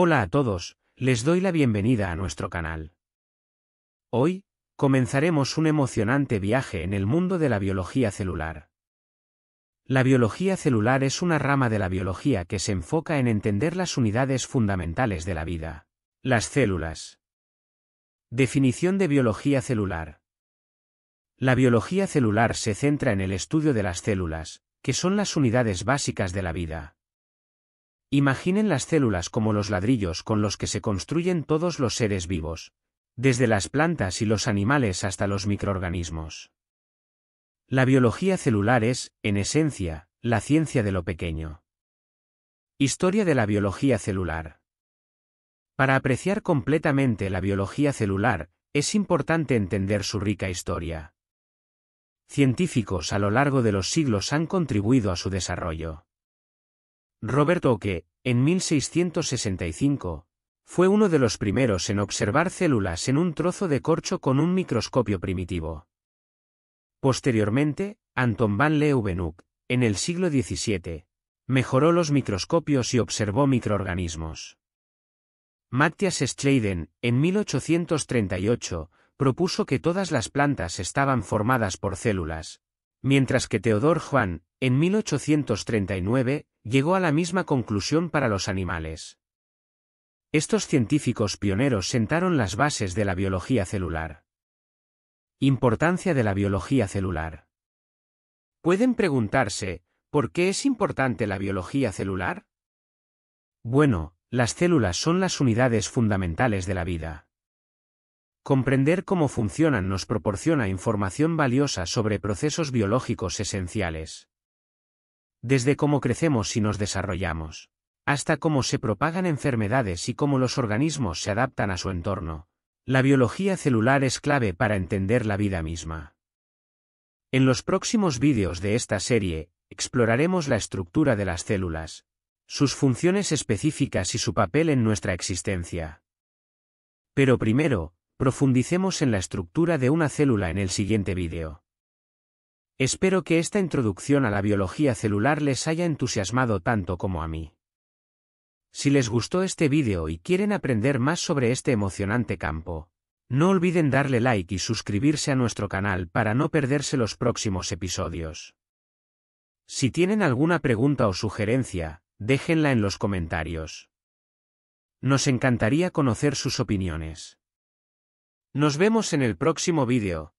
Hola a todos, les doy la bienvenida a nuestro canal. Hoy, comenzaremos un emocionante viaje en el mundo de la biología celular. La biología celular es una rama de la biología que se enfoca en entender las unidades fundamentales de la vida. Las células. Definición de biología celular. La biología celular se centra en el estudio de las células, que son las unidades básicas de la vida. Imaginen las células como los ladrillos con los que se construyen todos los seres vivos, desde las plantas y los animales hasta los microorganismos. La biología celular es, en esencia, la ciencia de lo pequeño. Historia de la biología celular. Para apreciar completamente la biología celular, es importante entender su rica historia. Científicos a lo largo de los siglos han contribuido a su desarrollo. Robert Oque, en 1665, fue uno de los primeros en observar células en un trozo de corcho con un microscopio primitivo. Posteriormente, Anton van Leeuwenhoek, en el siglo XVII, mejoró los microscopios y observó microorganismos. Matthias Schleiden, en 1838, propuso que todas las plantas estaban formadas por células, mientras que Theodor Juan, en 1839, llegó a la misma conclusión para los animales. Estos científicos pioneros sentaron las bases de la biología celular. Importancia de la biología celular. Pueden preguntarse, ¿por qué es importante la biología celular? Bueno, las células son las unidades fundamentales de la vida. Comprender cómo funcionan nos proporciona información valiosa sobre procesos biológicos esenciales desde cómo crecemos y nos desarrollamos, hasta cómo se propagan enfermedades y cómo los organismos se adaptan a su entorno. La biología celular es clave para entender la vida misma. En los próximos vídeos de esta serie, exploraremos la estructura de las células, sus funciones específicas y su papel en nuestra existencia. Pero primero, profundicemos en la estructura de una célula en el siguiente vídeo. Espero que esta introducción a la biología celular les haya entusiasmado tanto como a mí. Si les gustó este vídeo y quieren aprender más sobre este emocionante campo, no olviden darle like y suscribirse a nuestro canal para no perderse los próximos episodios. Si tienen alguna pregunta o sugerencia, déjenla en los comentarios. Nos encantaría conocer sus opiniones. Nos vemos en el próximo vídeo.